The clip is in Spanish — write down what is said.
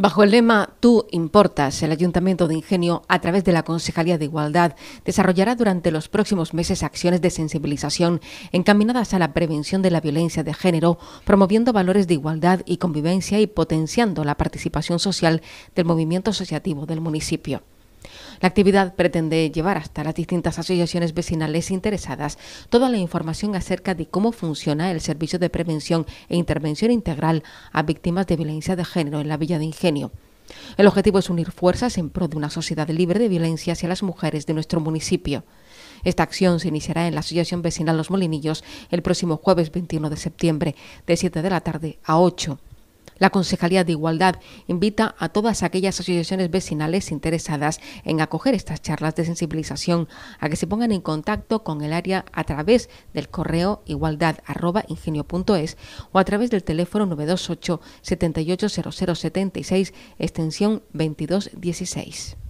Bajo el lema Tú importas, el Ayuntamiento de Ingenio, a través de la Concejalía de Igualdad, desarrollará durante los próximos meses acciones de sensibilización encaminadas a la prevención de la violencia de género, promoviendo valores de igualdad y convivencia y potenciando la participación social del movimiento asociativo del municipio. La actividad pretende llevar hasta las distintas asociaciones vecinales interesadas toda la información acerca de cómo funciona el servicio de prevención e intervención integral a víctimas de violencia de género en la Villa de Ingenio. El objetivo es unir fuerzas en pro de una sociedad libre de violencia hacia las mujeres de nuestro municipio. Esta acción se iniciará en la Asociación Vecinal Los Molinillos el próximo jueves 21 de septiembre, de 7 de la tarde a 8. La Consejalía de Igualdad invita a todas aquellas asociaciones vecinales interesadas en acoger estas charlas de sensibilización a que se pongan en contacto con el área a través del correo igualdad.ingenio.es o a través del teléfono 928 780076 extensión 2216.